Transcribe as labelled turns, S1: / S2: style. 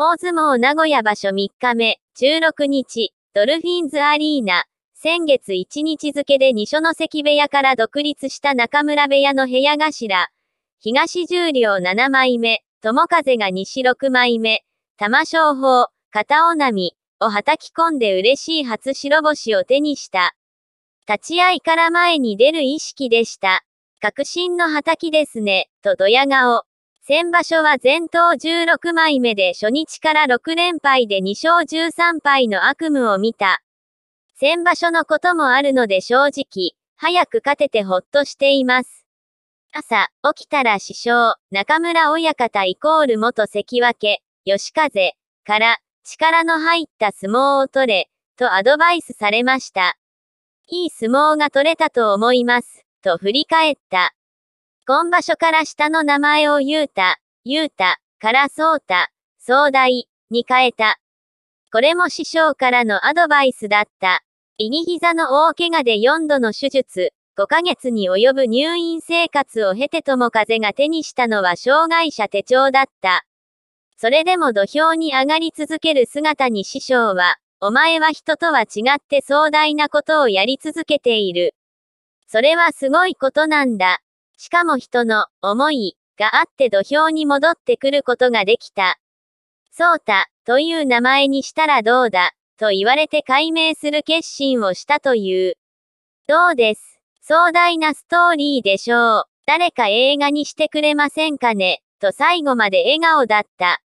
S1: 大相撲名古屋場所3日目、16日、ドルフィンズアリーナ。先月1日付で二所の関部屋から独立した中村部屋の部屋頭。東十両7枚目、友風が西6枚目、玉正法、片尾波をはたき込んで嬉しい初白星を手にした。立ち合いから前に出る意識でした。確信の叩きですね、とドヤ顔。先場所は前頭16枚目で初日から6連敗で2勝13敗の悪夢を見た。先場所のこともあるので正直、早く勝ててほっとしています。朝、起きたら師匠、中村親方イコール元関脇、吉風、から、力の入った相撲を取れ、とアドバイスされました。いい相撲が取れたと思います、と振り返った。今場所から下の名前をユうた、ゆうた、からそうた、壮大、に変えた。これも師匠からのアドバイスだった。右膝の大怪我で4度の手術、5ヶ月に及ぶ入院生活を経て友風が手にしたのは障害者手帳だった。それでも土俵に上がり続ける姿に師匠は、お前は人とは違って壮大なことをやり続けている。それはすごいことなんだ。しかも人の思いがあって土俵に戻ってくることができた。そうた、という名前にしたらどうだと言われて解明する決心をしたという。どうです壮大なストーリーでしょう。誰か映画にしてくれませんかねと最後まで笑顔だった。